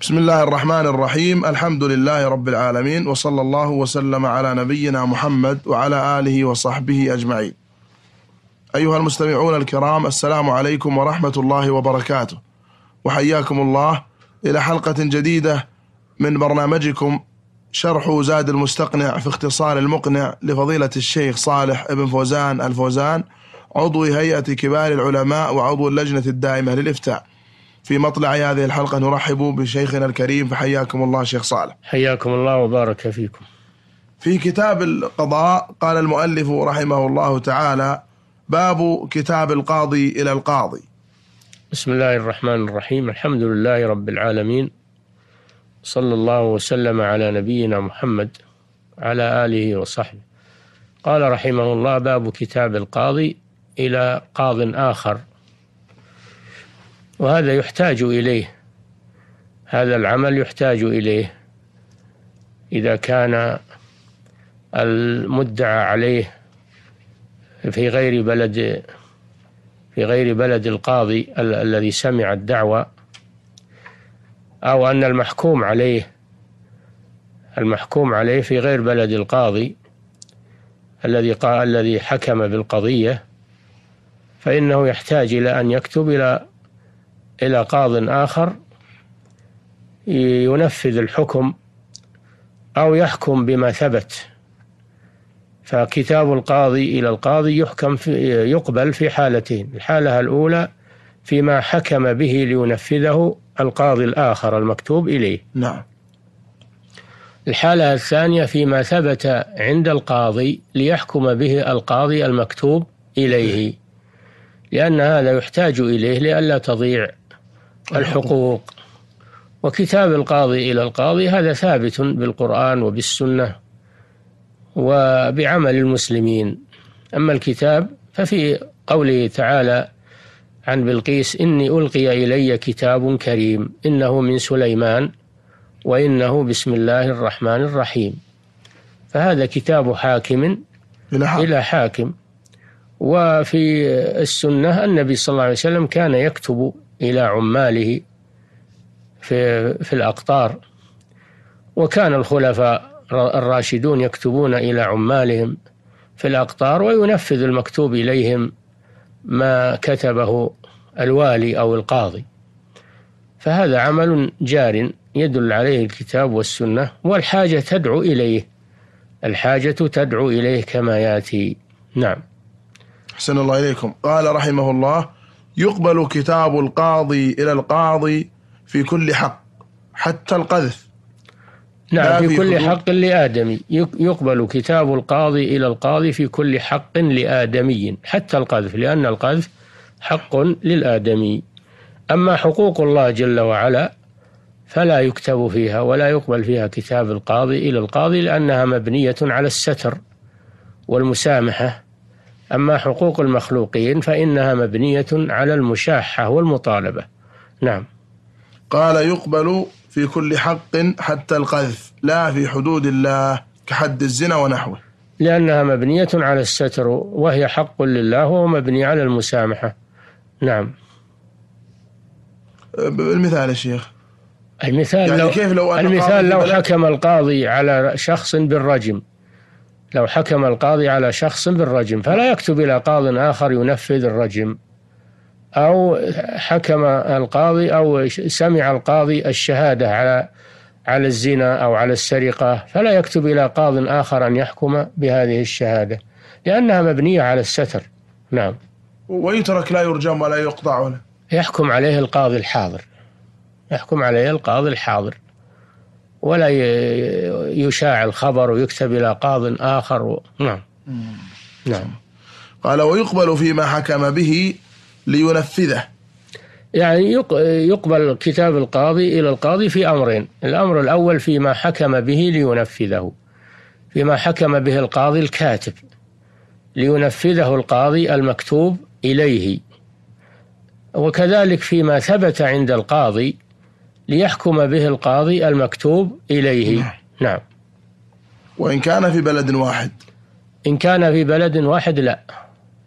بسم الله الرحمن الرحيم الحمد لله رب العالمين وصلى الله وسلم على نبينا محمد وعلى آله وصحبه أجمعين أيها المستمعون الكرام السلام عليكم ورحمة الله وبركاته وحياكم الله إلى حلقة جديدة من برنامجكم شرح زاد المستقنع في اختصار المقنع لفضيلة الشيخ صالح ابن فوزان الفوزان عضو هيئة كبار العلماء وعضو اللجنة الدائمة للإفتاء في مطلع هذه الحلقة نرحب بشيخنا الكريم فحياكم الله شيخ صالح حياكم الله وبارك فيكم في كتاب القضاء قال المؤلف رحمه الله تعالى باب كتاب القاضي إلى القاضي بسم الله الرحمن الرحيم الحمد لله رب العالمين صلى الله وسلم على نبينا محمد على آله وصحبه قال رحمه الله باب كتاب القاضي إلى قاض آخر وهذا يحتاج إليه هذا العمل يحتاج إليه إذا كان المدعى عليه في غير بلد في غير بلد القاضي ال الذي سمع الدعوة أو أن المحكوم عليه المحكوم عليه في غير بلد القاضي الذي قال الذي حكم بالقضية فإنه يحتاج إلى أن يكتب إلى إلى قاض آخر ينفذ الحكم أو يحكم بما ثبت فكتاب القاضي إلى القاضي يحكم في يقبل في حالتين الحالة الأولى فيما حكم به لينفذه القاضي الآخر المكتوب إليه نعم الحالة الثانية فيما ثبت عند القاضي ليحكم به القاضي المكتوب إليه لأن هذا يحتاج إليه لئلا تضيع الحقوق وكتاب القاضي إلى القاضي هذا ثابت بالقرآن وبالسنة وبعمل المسلمين أما الكتاب ففي قوله تعالى عن بلقيس إني ألقي إلي كتاب كريم إنه من سليمان وإنه بسم الله الرحمن الرحيم فهذا كتاب حاكم إلى حاكم, إلى حاكم وفي السنة النبي صلى الله عليه وسلم كان يكتب إلى عماله في, في الأقطار وكان الخلفاء الراشدون يكتبون إلى عمالهم في الأقطار وينفذ المكتوب إليهم ما كتبه الوالي أو القاضي فهذا عمل جار يدل عليه الكتاب والسنة والحاجة تدعو إليه الحاجة تدعو إليه كما يأتي نعم أحسن الله إليكم قال رحمه الله يقبل كتاب القاضي إلى القاضي في كل حق حتى القذف نعم في, في كل حق لآدمي يقبل كتاب القاضي إلى القاضي في كل حق لآدمي حتى القذف لأن القذف حق للآدمي أما حقوق الله جل وعلا فلا يكتب فيها ولا يقبل فيها كتاب القاضي إلى القاضي لأنها مبنية على الستر والمسامحة أما حقوق المخلوقين فإنها مبنية على المشاحة والمطالبة نعم قال يقبل في كل حق حتى القذف لا في حدود الله كحد الزنا ونحوه لأنها مبنية على الستر وهي حق لله ومبني على المسامحة نعم بالمثال يا شيخ المثال يعني لو كيف لو المثال لو حكم القاضي على شخص بالرجم لو حكم القاضي على شخص بالرجم فلا يكتب إلى قاض آخر ينفذ الرجم أو حكم القاضي أو سمع القاضي الشهادة على على الزنا أو على السرقة فلا يكتب إلى قاض آخر أن يحكم بهذه الشهادة لأنها مبنية على الستر نعم ويترك لا يرجم ولا يقطع يحكم عليه القاضي الحاضر يحكم عليه القاضي الحاضر ولا يشاع الخبر ويكتب إلى قاض آخر و... نعم نعم قال ويقبل فيما حكم به لينفذه يعني يقبل كتاب القاضي إلى القاضي في أمرين الأمر الأول فيما حكم به لينفذه فيما حكم به القاضي الكاتب لينفذه القاضي المكتوب إليه وكذلك فيما ثبت عند القاضي ليحكم به القاضي المكتوب إليه نعم, نعم. وإن كان في بلد واحد إن كان في بلد واحد لا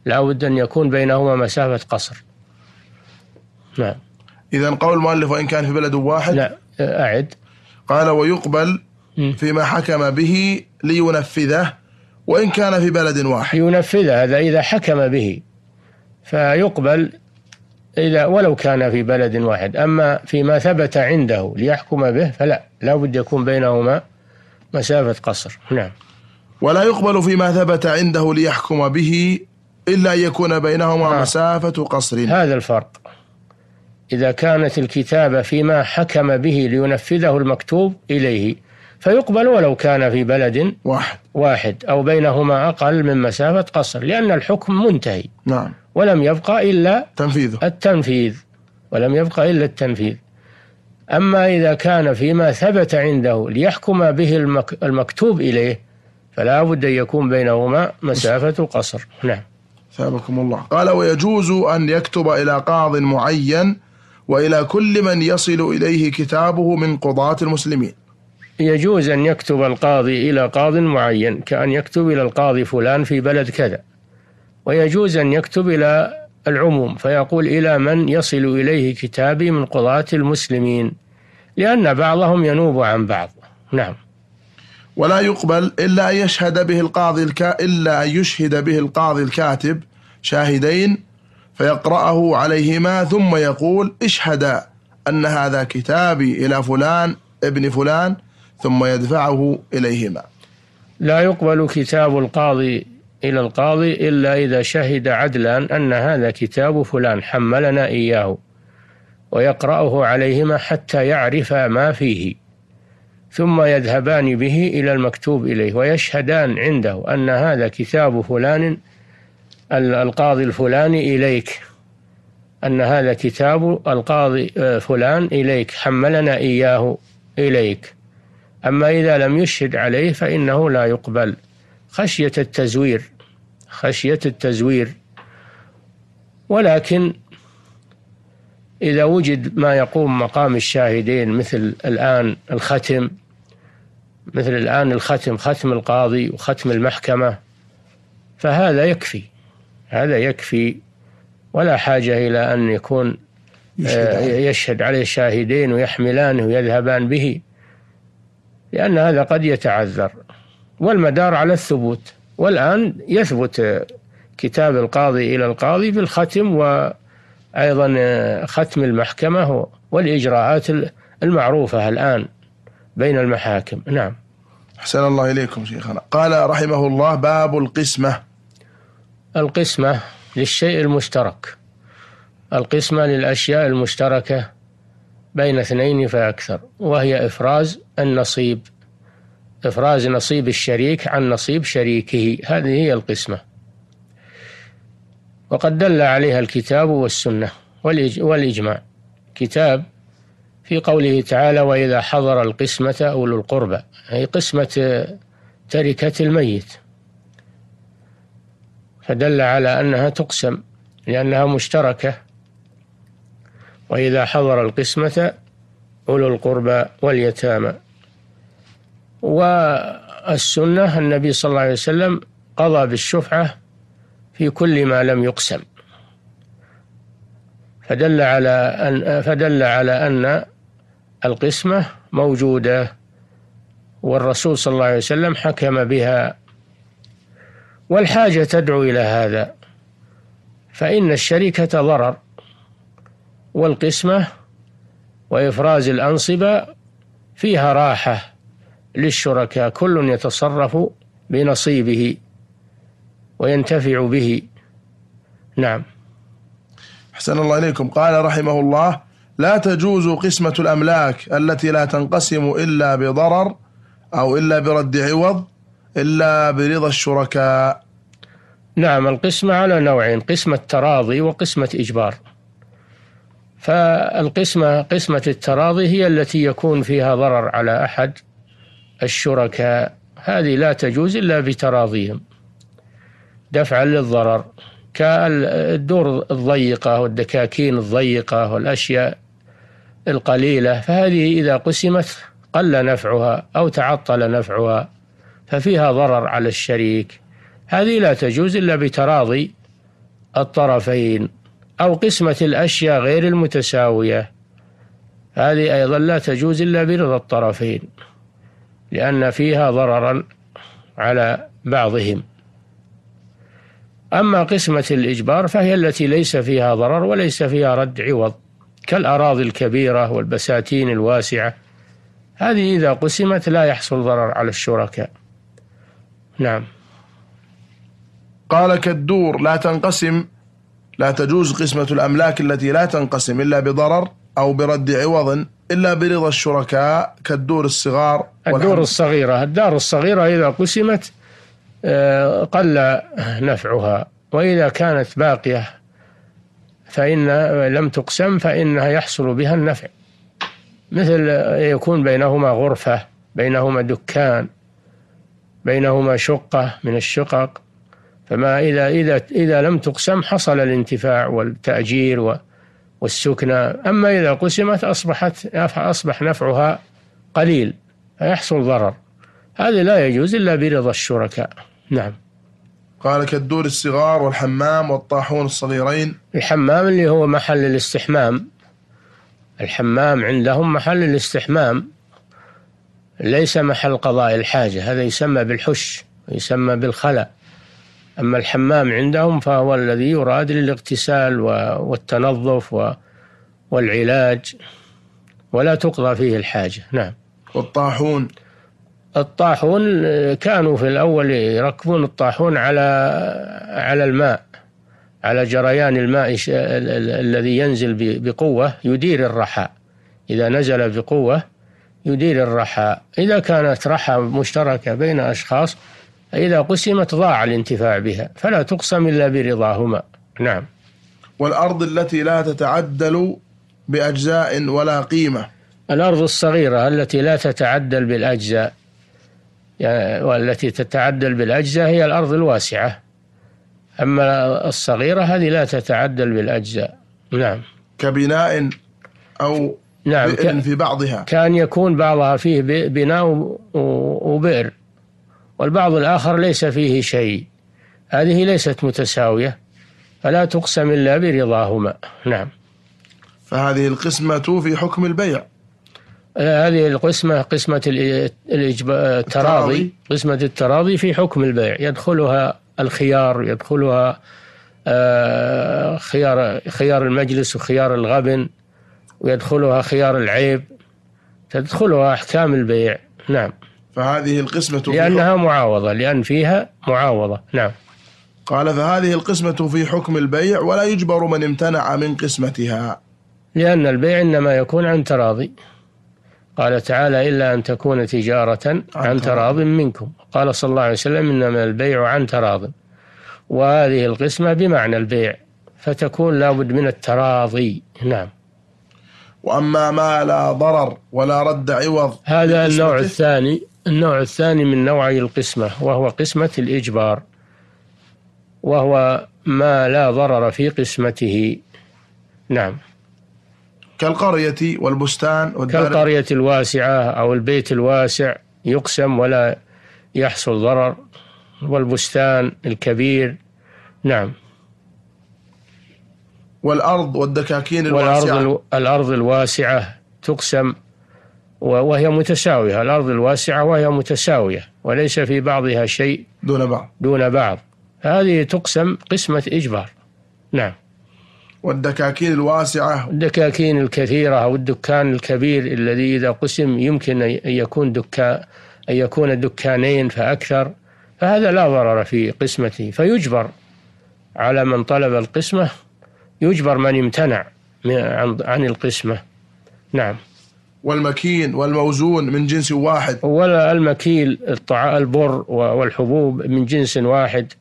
لا بد أن يكون بينهما مسافة قصر نعم إذا قول المؤلف وإن كان في بلد واحد لا أعد قال ويقبل فيما حكم به لينفذه وإن كان في بلد واحد ينفذه هذا إذا حكم به فيقبل إذا ولو كان في بلد واحد أما فيما ثبت عنده ليحكم به فلا لا بد يكون بينهما مسافة قصر نعم ولا يقبل فيما ثبت عنده ليحكم به إلا أن يكون بينهما آه. مسافة قصر هذا الفرق إذا كانت الكتابة فيما حكم به لينفذه المكتوب إليه فيقبل ولو كان في بلد واحد, واحد أو بينهما أقل من مسافة قصر لأن الحكم منتهي نعم ولم يبقى إلا تنفيذه التنفيذ ولم يبقى إلا التنفيذ أما إذا كان فيما ثبت عنده ليحكم به المك... المكتوب إليه فلا بد أن يكون بينهما مسافة قصر نعم ثابكم الله قال ويجوز أن يكتب إلى قاض معين وإلى كل من يصل إليه كتابه من قضاة المسلمين يجوز أن يكتب القاضي إلى قاض معين كأن يكتب إلى القاضي فلان في بلد كذا ويجوز أن يكتب إلى العموم فيقول إلى من يصل إليه كتابي من قضاة المسلمين لأن بعضهم ينوب عن بعض نعم ولا يقبل إلا أن يشهد به القاضي الك... إلا أن يشهد به القاضي الكاتب شاهدين فيقرأه عليهما ثم يقول اشهدا أن هذا كتابي إلى فلان ابن فلان ثم يدفعه إليهما لا يقبل كتاب القاضي إلى القاضي إلا إذا شهد عدلا أن هذا كتاب فلان حملنا إياه ويقرأه عليهما حتى يعرف ما فيه ثم يذهبان به إلى المكتوب إليه ويشهدان عنده أن هذا كتاب فلان القاضي الفلاني إليك أن هذا كتاب القاضي آه، فلان إليك حملنا إياه إليك أما إذا لم يشهد عليه فإنه لا يقبل خشية التزوير خشية التزوير ولكن إذا وجد ما يقوم مقام الشاهدين مثل الآن الختم مثل الآن الختم ختم القاضي وختم المحكمة فهذا يكفي هذا يكفي ولا حاجة إلى أن يكون يشهد, آه، عليه. يشهد عليه شاهدين ويحملانه ويذهبان به لأن هذا قد يتعذر والمدار على الثبوت والآن يثبت كتاب القاضي إلى القاضي بالختم وأيضا ختم المحكمة والإجراءات المعروفة الآن بين المحاكم نعم أحسن الله إليكم شيخنا قال رحمه الله باب القسمة القسمة للشيء المشترك القسمة للأشياء المشتركة بين اثنين فأكثر وهي إفراز النصيب إفراز نصيب الشريك عن نصيب شريكه هذه هي القسمة وقد دل عليها الكتاب والسنة والإجماع كتاب في قوله تعالى وإذا حضر القسمة أولو القربى أي قسمة تركة الميت فدل على أنها تقسم لأنها مشتركة وإذا حضر القسمة أولو القربى واليتامى والسنة النبي صلى الله عليه وسلم قضى بالشفعة في كل ما لم يقسم فدل على أن فدل على أن القسمة موجودة والرسول صلى الله عليه وسلم حكم بها والحاجة تدعو إلى هذا فإن الشركة ضرر والقسمة وإفراز الأنصبة فيها راحة للشركاء كل يتصرف بنصيبه وينتفع به نعم أحسن الله إليكم قال رحمه الله لا تجوز قسمة الأملاك التي لا تنقسم إلا بضرر أو إلا برد عوض إلا برضا الشركاء نعم القسمة على نوعين قسمة تراضي وقسمة إجبار فالقسمة قسمة التراضي هي التي يكون فيها ضرر على أحد الشركاء هذه لا تجوز إلا بتراضيهم دفعا للضرر كالدور الضيقة والدكاكين الضيقة والأشياء القليلة فهذه إذا قسمت قل نفعها أو تعطل نفعها ففيها ضرر على الشريك هذه لا تجوز إلا بتراضي الطرفين أو قسمة الأشياء غير المتساوية هذه أيضا لا تجوز إلا برضا الطرفين لأن فيها ضررا على بعضهم أما قسمة الإجبار فهي التي ليس فيها ضرر وليس فيها رد عوض كالأراضي الكبيرة والبساتين الواسعة هذه إذا قسمت لا يحصل ضرر على الشركاء نعم قال كالدور لا تنقسم لا تجوز قسمة الأملاك التي لا تنقسم إلا بضرر أو برد عوض إلا برضا الشركاء كالدور الصغار الدور الصغيرة الدار الصغيرة إذا قسمت آه، قل نفعها وإذا كانت باقية فإن لم تقسم فإنها يحصل بها النفع مثل يكون بينهما غرفة بينهما دكان بينهما شقة من الشقق فما إذا إذا إذا لم تقسم حصل الانتفاع والتأجير و والسكنى أما إذا قسمت أصبحت أصبح نفعها قليل فيحصل ضرر هذا لا يجوز إلا برضا الشركاء نعم قال كالدور الصغار والحمام والطاحون الصغيرين الحمام اللي هو محل الاستحمام الحمام عندهم محل الاستحمام ليس محل قضاء الحاجة هذا يسمى بالحش ويسمى بالخلا أما الحمام عندهم فهو الذي يراد للاغتسال والتنظف والعلاج ولا تقضى فيه الحاجة نعم والطاحون الطاحون كانوا في الأول يركبون الطاحون على على الماء على جريان الماء الذي ينزل بقوة يدير الرحى إذا نزل بقوة يدير الرحى إذا كانت رحى مشتركة بين أشخاص فإذا قسمت ضاع الانتفاع بها فلا تقسم إلا برضاهما نعم والأرض التي لا تتعدل بأجزاء ولا قيمة الأرض الصغيرة التي لا تتعدل بالأجزاء يعني والتي تتعدل بالأجزاء هي الأرض الواسعة أما الصغيرة هذه لا تتعدل بالأجزاء نعم كبناء أو نعم في بعضها كان يكون بعضها فيه بناء وبئر والبعض الآخر ليس فيه شيء هذه ليست متساوية فلا تقسم إلا برضاهما نعم فهذه القسمة في حكم البيع آه، هذه القسمة قسمة التراضي قسمة التراضي في حكم البيع يدخلها الخيار يدخلها آه، خيار خيار المجلس وخيار الغبن ويدخلها خيار العيب تدخلها أحكام البيع نعم فهذه القسمة لأنها معاوضة لأن فيها معاوضة نعم قال فهذه القسمة في حكم البيع ولا يجبر من امتنع من قسمتها لأن البيع إنما يكون عن تراضي قال تعالى إلا أن تكون تجارة عن تراض منكم قال صلى الله عليه وسلم إنما البيع عن تراض وهذه القسمة بمعنى البيع فتكون لابد من التراضي نعم وأما ما لا ضرر ولا رد عوض هذا النوع الثاني النوع الثاني من نوعي القسمة وهو قسمة الإجبار وهو ما لا ضرر في قسمته نعم كالقرية والبستان والدار كالقرية الواسعة أو البيت الواسع يقسم ولا يحصل ضرر والبستان الكبير نعم والأرض والدكاكين الواسعة والأرض الواسعة تقسم وهي متساوية الأرض الواسعة وهي متساوية وليس في بعضها شيء دون بعض دون بعض هذه تقسم قسمة إجبار نعم والدكاكين الواسعة الدكاكين الكثيرة أو الدكان الكبير الذي إذا قسم يمكن أن يكون دكا أن يكون دكانين فأكثر فهذا لا ضرر في قسمته فيجبر على من طلب القسمة يجبر من امتنع عن القسمة نعم والمكين والموزون من جنس واحد ولا المكيل البر والحبوب من جنس واحد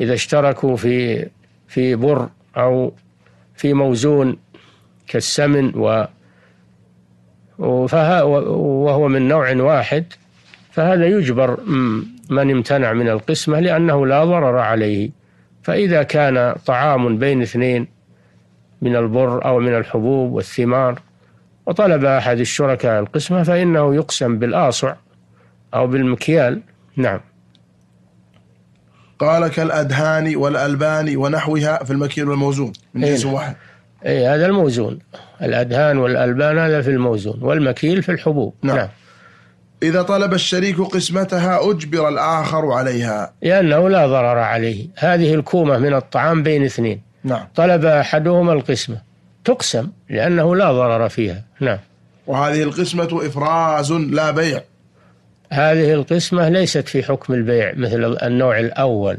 إذا اشتركوا في في بر أو في موزون كالسمن و وهو من نوع واحد فهذا يجبر من امتنع من القسمة لأنه لا ضرر عليه فإذا كان طعام بين اثنين من البر أو من الحبوب والثمار وطلب أحد الشركاء القسمة فإنه يقسم بالآصع أو بالمكيال نعم قال كالأدهان والألبان ونحوها في المكيل والموزون من جنس إيه. واحد أي هذا الموزون الأدهان والألبان هذا في الموزون والمكيل في الحبوب نعم, نعم. إذا طلب الشريك قسمتها أجبر الآخر عليها لأنه لا ضرر عليه هذه الكومة من الطعام بين اثنين نعم. طلب أحدهما القسمة تقسم لأنه لا ضرر فيها نعم وهذه القسمة إفراز لا بيع هذه القسمة ليست في حكم البيع مثل النوع الأول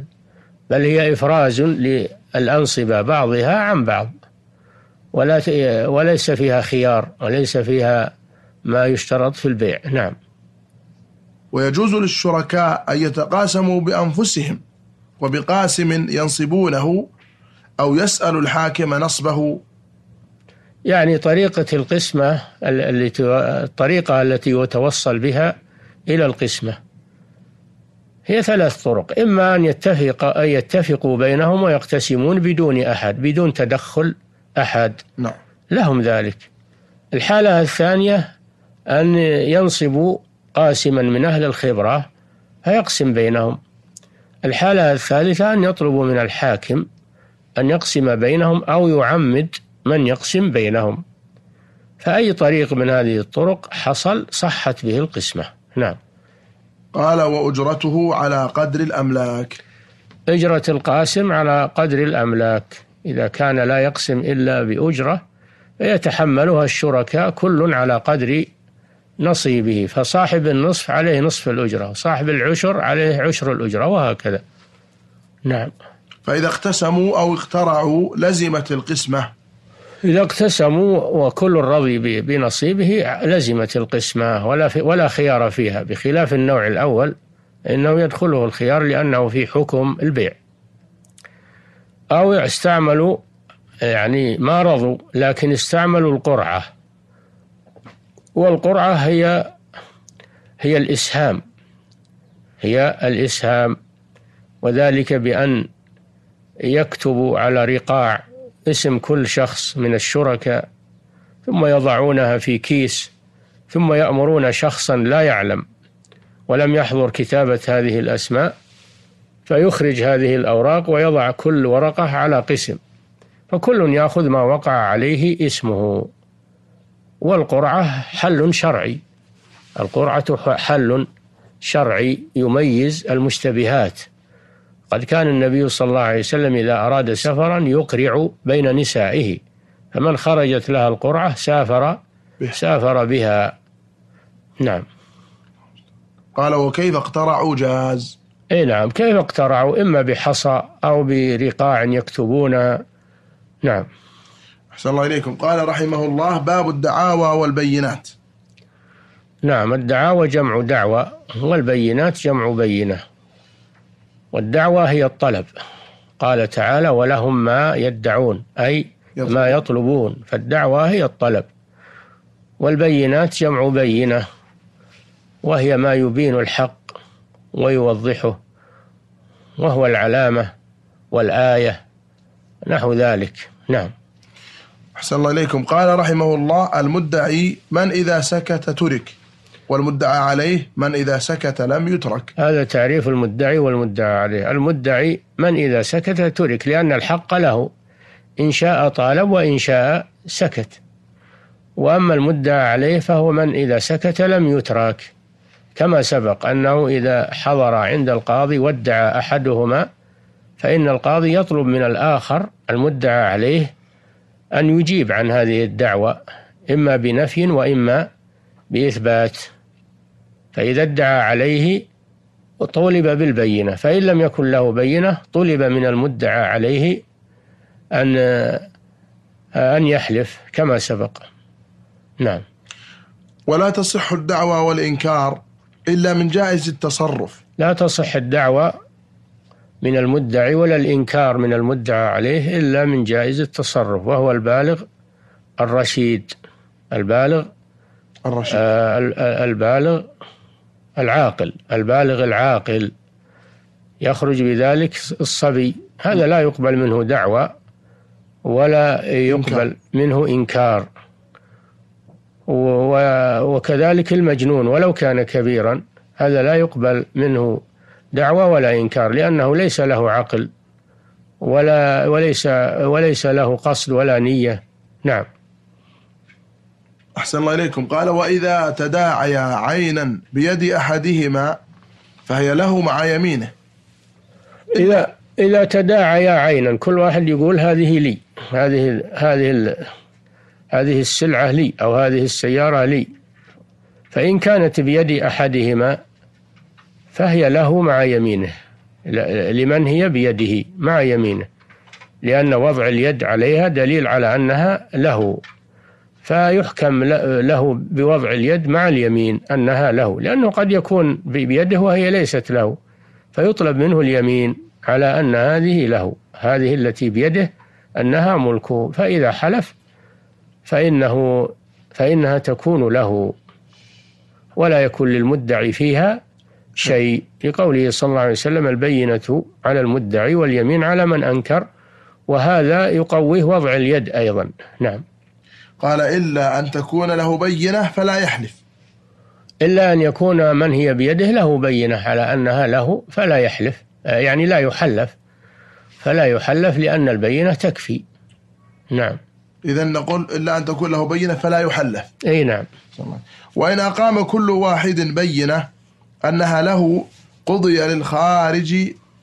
بل هي إفراز للأنصبة بعضها عن بعض ولا وليس فيها خيار وليس فيها ما يشترط في البيع نعم ويجوز للشركاء أن يتقاسموا بأنفسهم وبقاسم ينصبونه أو يسأل الحاكم نصبه يعني طريقة القسمة الطريقة التي يتوصل بها إلى القسمة هي ثلاث طرق إما أن يتفق أن يتفقوا بينهم ويقتسمون بدون أحد بدون تدخل أحد نعم. لهم ذلك الحالة الثانية أن ينصبوا قاسما من أهل الخبرة فيقسم بينهم الحالة الثالثة أن يطلبوا من الحاكم أن يقسم بينهم أو يعمد من يقسم بينهم فأي طريق من هذه الطرق حصل صحت به القسمة نعم قال وأجرته على قدر الأملاك أجرة القاسم على قدر الأملاك إذا كان لا يقسم إلا بأجرة فيتحملها الشركاء كل على قدر نصيبه فصاحب النصف عليه نصف الأجرة وصاحب العشر عليه عشر الأجرة وهكذا نعم فإذا اقتسموا أو اخترعوا لزمت القسمة إذا اقتسموا وكل رضي بنصيبه لزمت القسمة ولا في ولا خيار فيها بخلاف النوع الأول إنه يدخله الخيار لأنه في حكم البيع أو استعملوا يعني ما رضوا لكن استعملوا القرعة والقرعة هي هي الإسهام هي الإسهام وذلك بأن يكتبوا على رقاع اسم كل شخص من الشركاء ثم يضعونها في كيس ثم يأمرون شخصا لا يعلم ولم يحضر كتابة هذه الأسماء فيخرج هذه الأوراق ويضع كل ورقة على قسم فكل يأخذ ما وقع عليه اسمه والقرعة حل شرعي القرعة حل شرعي يميز المشتبهات قد كان النبي صلى الله عليه وسلم إذا أراد سفرا يقرع بين نسائه فمن خرجت لها القرعة سافر سافر بها نعم قال وكيف اقترعوا جهاز اي نعم كيف اقترعوا اما بحصى او برقاع يكتبونها نعم احسن الله اليكم قال رحمه الله باب الدعاوى والبينات نعم الدعاوى جمع دعوى والبينات جمع بينه والدعوة هي الطلب قال تعالى ولهم ما يدعون أي ما يطلبون فالدعوة هي الطلب والبينات جمع بينة وهي ما يبين الحق ويوضحه وهو العلامة والآية نحو ذلك نعم أحسن الله إليكم قال رحمه الله المدعي من إذا سكت ترك والمدعى عليه من إذا سكت لم يترك هذا تعريف المدعي والمدعى عليه المدعي من إذا سكت ترك لأن الحق له إن شاء طالب وإن شاء سكت وأما المدعى عليه فهو من إذا سكت لم يترك كما سبق أنه إذا حضر عند القاضي وادعى أحدهما فإن القاضي يطلب من الآخر المدعى عليه أن يجيب عن هذه الدعوة إما بنفي وإما بإثبات فإذا ادعى عليه طلب بالبينة فإن لم يكن له بينة طلب من المدعى عليه أن أن يحلف كما سبق نعم ولا تصح الدعوة والإنكار إلا من جائز التصرف لا تصح الدعوة من المدعي ولا الإنكار من المدعى عليه إلا من جائز التصرف وهو البالغ الرشيد البالغ الرشيد آه البالغ العاقل البالغ العاقل يخرج بذلك الصبي هذا لا يقبل منه دعوة ولا يقبل منه إنكار وكذلك المجنون ولو كان كبيرا هذا لا يقبل منه دعوة ولا إنكار لأنه ليس له عقل ولا وليس وليس له قصد ولا نية نعم أحسن الله إليكم قال وإذا تداعيا عينا بيد أحدهما فهي له مع يمينه إذا إذا تداعيا عينا كل واحد يقول هذه لي هذه هذه هذه السلعة لي أو هذه السيارة لي فإن كانت بيد أحدهما فهي له مع يمينه لمن هي بيده مع يمينه لأن وضع اليد عليها دليل على أنها له فيحكم له بوضع اليد مع اليمين أنها له لأنه قد يكون بيده وهي ليست له فيطلب منه اليمين على أن هذه له هذه التي بيده أنها ملكه فإذا حلف فإنه فإنها تكون له ولا يكون للمدعي فيها شيء لقوله صلى الله عليه وسلم البينة على المدعي واليمين على من أنكر وهذا يقويه وضع اليد أيضا نعم قال إلا أن تكون له بينة فلا يحلف إلا أن يكون من هي بيده له بينة على أنها له فلا يحلف آه، يعني لا يحلف فلا يحلف لأن البينة تكفي نعم إذا نقول إلا أن تكون له بينة فلا يحلف أي نعم وإن أقام كل واحد بينة أنها له قضي للخارج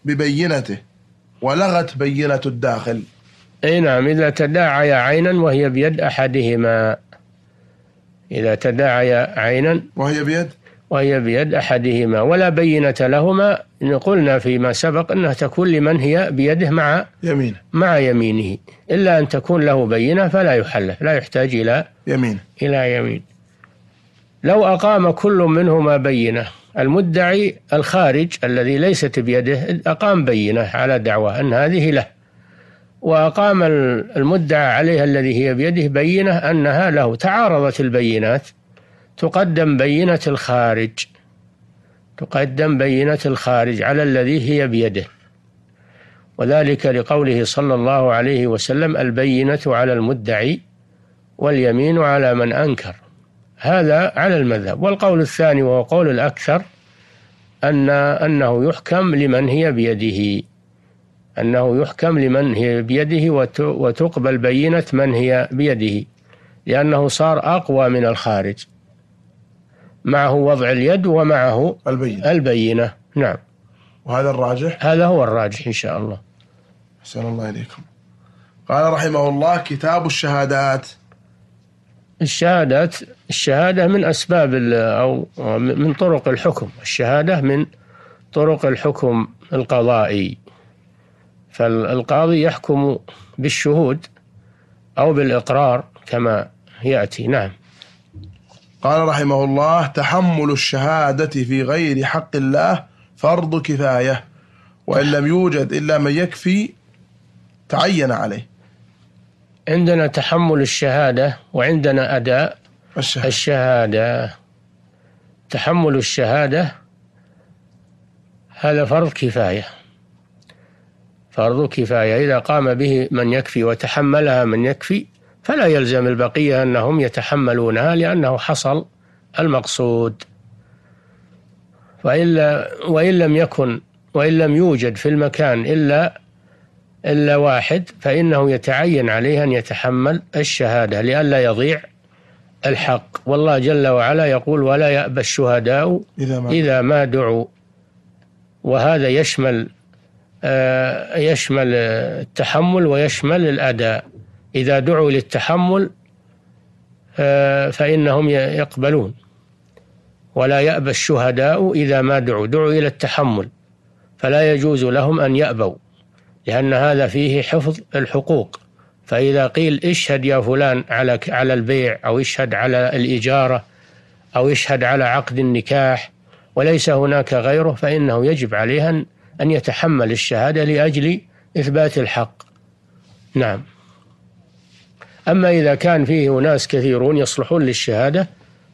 ببينته ولغت بينة الداخل أي نعم إذا تداعيا عينا وهي بيد أحدهما إذا تداعيا عينا وهي بيد وهي بيد أحدهما ولا بينة لهما قلنا فيما سبق أنها تكون لمن هي بيده مع يمينه مع يمينه إلا أن تكون له بينة فلا يحل لا يحتاج إلى يمين إلى يمين لو أقام كل منهما بينة المدعي الخارج الذي ليست بيده أقام بينة على دعوة أن هذه له وأقام المدعى عليها الذي هي بيده بينة أنها له تعارضت البينات تقدم بينة الخارج تقدم بينة الخارج على الذي هي بيده وذلك لقوله صلى الله عليه وسلم البينة على المدعي واليمين على من أنكر هذا على المذهب والقول الثاني وهو قول الأكثر أن أنه يحكم لمن هي بيده أنه يحكم لمن هي بيده وتقبل بينة من هي بيده لأنه صار أقوى من الخارج معه وضع اليد ومعه البينة, البينة. نعم وهذا الراجح هذا هو الراجح إن شاء الله أحسن الله إليكم قال رحمه الله كتاب الشهادات الشهادات الشهادة من أسباب أو من طرق الحكم الشهادة من طرق الحكم القضائي فالقاضي يحكم بالشهود أو بالإقرار كما يأتي نعم قال رحمه الله تحمل الشهادة في غير حق الله فرض كفاية وإن لم يوجد إلا من يكفي تعين عليه عندنا تحمل الشهادة وعندنا أداء الشهادة, الشهادة. تحمل الشهادة هذا فرض كفاية فرض كفاية إذا قام به من يكفي وتحملها من يكفي فلا يلزم البقية أنهم يتحملونها لأنه حصل المقصود وإلا وإن لم يكن وإن لم يوجد في المكان إلا إلا واحد فإنه يتعين عليه أن يتحمل الشهادة لئلا يضيع الحق والله جل وعلا يقول ولا يأبى الشهداء إذا ما, إذا ما دعوا وهذا يشمل آه، يشمل التحمل ويشمل الأداء إذا دعوا للتحمل آه، فإنهم يقبلون ولا يأبى الشهداء إذا ما دعوا دعوا إلى التحمل فلا يجوز لهم أن يأبوا لأن هذا فيه حفظ الحقوق فإذا قيل اشهد يا فلان على على البيع أو اشهد على الإجارة أو اشهد على عقد النكاح وليس هناك غيره فإنه يجب عليه أن أن يتحمل الشهادة لأجل إثبات الحق نعم أما إذا كان فيه أناس كثيرون يصلحون للشهادة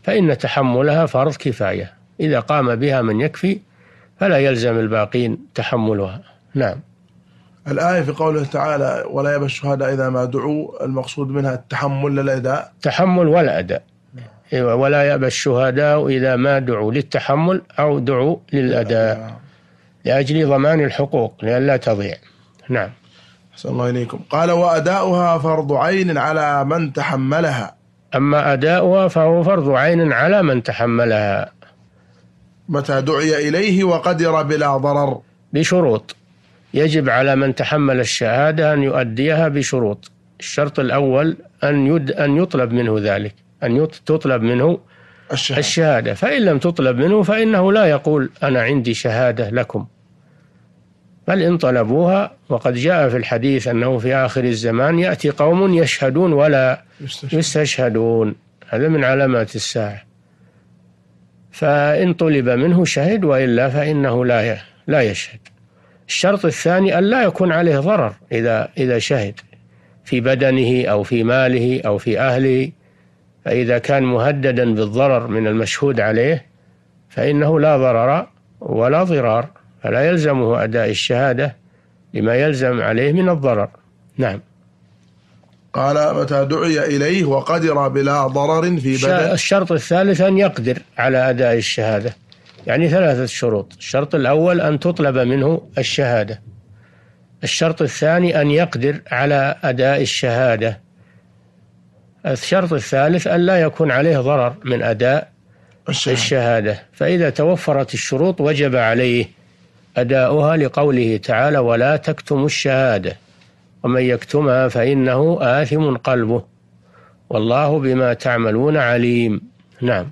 فإن تحملها فرض كفاية إذا قام بها من يكفي فلا يلزم الباقين تحملها نعم الآية في قوله تعالى ولا يبى الشهداء إذا ما دعوا المقصود منها التحمل للأداء تحمل والأداء ولا إيوه، يبى الشهداء إذا ما دعوا للتحمل أو دعوا للأداء نعم. لأجل ضمان الحقوق لئلا تضيع نعم أحسن الله إليكم قال وأداؤها فرض عين على من تحملها أما أداؤها فهو فرض عين على من تحملها متى دعي إليه وقدر بلا ضرر بشروط يجب على من تحمل الشهادة أن يؤديها بشروط الشرط الأول أن يد أن يطلب منه ذلك أن تطلب منه الشهادة. الشهادة فإن لم تطلب منه فإنه لا يقول أنا عندي شهادة لكم بل إن طلبوها وقد جاء في الحديث أنه في آخر الزمان يأتي قوم يشهدون ولا يستشهدون هذا من علامات الساعة فإن طلب منه شهد وإلا فإنه لا لا يشهد الشرط الثاني أن لا يكون عليه ضرر إذا إذا شهد في بدنه أو في ماله أو في أهله فإذا كان مهددا بالضرر من المشهود عليه فإنه لا ضرر ولا ضرار فلا يلزمه أداء الشهادة لما يلزم عليه من الضرر نعم قال متى دعي إليه وقدر بلا ضرر في بدن الشرط الثالث أن يقدر على أداء الشهادة يعني ثلاثة شروط الشرط الأول أن تطلب منه الشهادة الشرط الثاني أن يقدر على أداء الشهادة الشرط الثالث ألا يكون عليه ضرر من أداء الشهادة. الشهادة فإذا توفرت الشروط وجب عليه أداؤها لقوله تعالى ولا تكتموا الشهادة ومن يكتمها فإنه آثم قلبه والله بما تعملون عليم نعم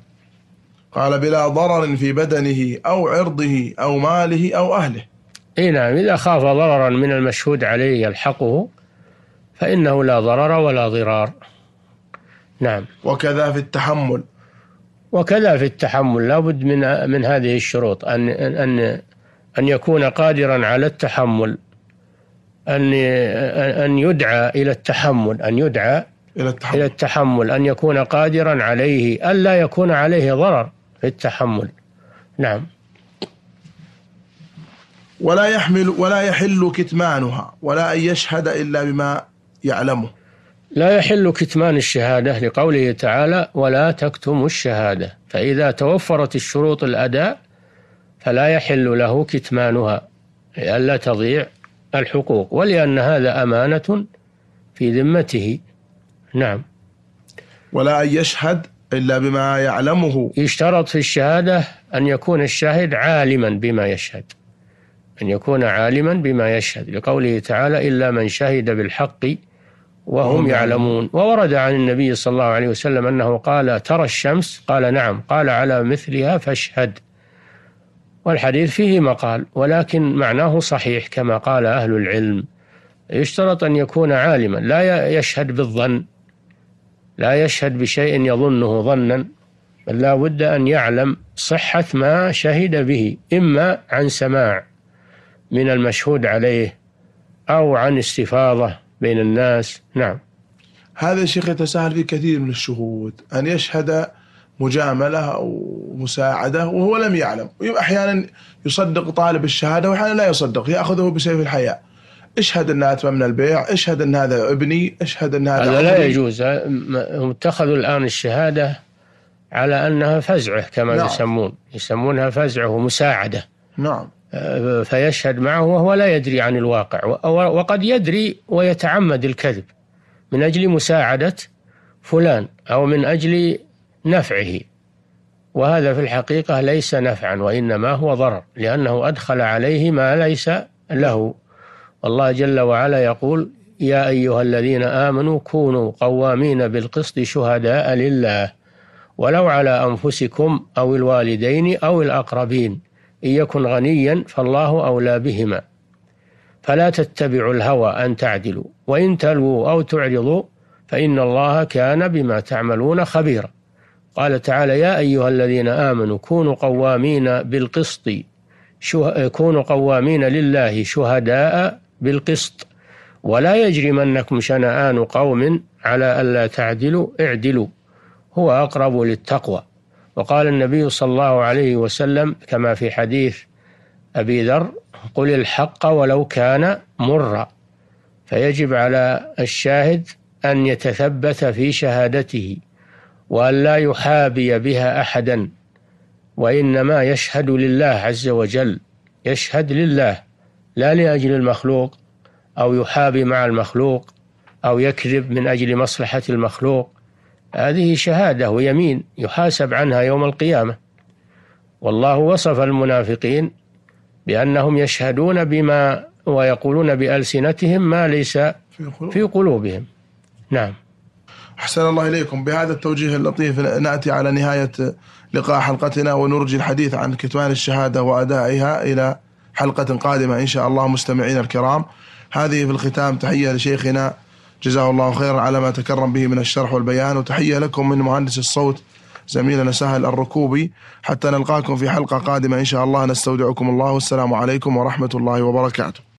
قال بلا ضرر في بدنه أو عرضه أو ماله أو أهله اي نعم اذا خاف ضررا من المشهود عليه يلحقه فانه لا ضرر ولا ضرار نعم وكذا في التحمل وكذا في التحمل لابد من من هذه الشروط ان ان ان يكون قادرا على التحمل ان ان يدعى الى التحمل ان يدعى الى التحمل الى التحمل ان يكون قادرا عليه الا يكون عليه ضرر في التحمل نعم ولا يحمل ولا يحل كتمانها ولا ان يشهد الا بما يعلمه لا يحل كتمان الشهادة لقوله تعالى ولا تكتموا الشهادة فإذا توفرت الشروط الأداء فلا يحل له كتمانها لئلا تضيع الحقوق ولأن هذا أمانة في ذمته نعم ولا أن يشهد إلا بما يعلمه يشترط في الشهادة أن يكون الشاهد عالما بما يشهد أن يكون عالما بما يشهد لقوله تعالى إلا من شهد بالحق وهم يعلمون وورد عن النبي صلى الله عليه وسلم أنه قال ترى الشمس قال نعم قال على مثلها فاشهد والحديث فيه مقال ولكن معناه صحيح كما قال أهل العلم يشترط أن يكون عالما لا يشهد بالظن لا يشهد بشيء يظنه ظنا بل لا بد أن يعلم صحة ما شهد به إما عن سماع من المشهود عليه أو عن استفاضة بين الناس نعم هذا الشيخ يتساهل فيه كثير من الشهود أن يشهد مجاملة أو مساعدة وهو لم يعلم أحيانا يصدق طالب الشهادة وأحيانا لا يصدق يأخذه بسيف الحياة اشهد ان اتممنا من البيع، اشهد ان هذا ابني، اشهد ان هذا هذا لا يجوز هم اتخذوا الان الشهاده على انها فزعه كما نعم. يسمون، يسمونها فزعه ومساعده. نعم. آه، فيشهد معه وهو لا يدري عن الواقع وقد يدري ويتعمد الكذب من أجل مساعدة فلان أو من أجل نفعه وهذا في الحقيقة ليس نفعا وإنما هو ضرر لأنه أدخل عليه ما ليس له والله جل وعلا يقول يا أيها الذين آمنوا كونوا قوامين بالقسط شهداء لله ولو على أنفسكم أو الوالدين أو الأقربين إن يكن غنيا فالله أولى بهما فلا تتبعوا الهوى أن تعدلوا وإن تلووا أو تعرضوا فإن الله كان بما تعملون خبيرا قال تعالى يا أيها الذين آمنوا كونوا قوامين بالقسط كونوا قوامين لله شهداء بالقسط ولا يجرمنكم شنآن قوم على ألا تعدلوا اعدلوا هو أقرب للتقوى وقال النبي صلى الله عليه وسلم كما في حديث أبي ذر قل الحق ولو كان مرا فيجب على الشاهد أن يتثبت في شهادته وأن لا يحابي بها أحدا وإنما يشهد لله عز وجل يشهد لله لا لأجل المخلوق أو يحابي مع المخلوق أو يكذب من أجل مصلحة المخلوق هذه شهادة ويمين يحاسب عنها يوم القيامة والله وصف المنافقين بأنهم يشهدون بما ويقولون بألسنتهم ما ليس في قلوبهم نعم أحسن الله إليكم بهذا التوجيه اللطيف نأتي على نهاية لقاء حلقتنا ونرجي الحديث عن كتمان الشهادة وأدائها إلى حلقة قادمة إن شاء الله مستمعينا الكرام هذه في الختام تحية لشيخنا جزاه الله خيرا على ما تكرم به من الشرح والبيان وتحية لكم من مهندس الصوت زميلنا سهل الركوبي حتى نلقاكم في حلقة قادمة إن شاء الله نستودعكم الله والسلام عليكم ورحمة الله وبركاته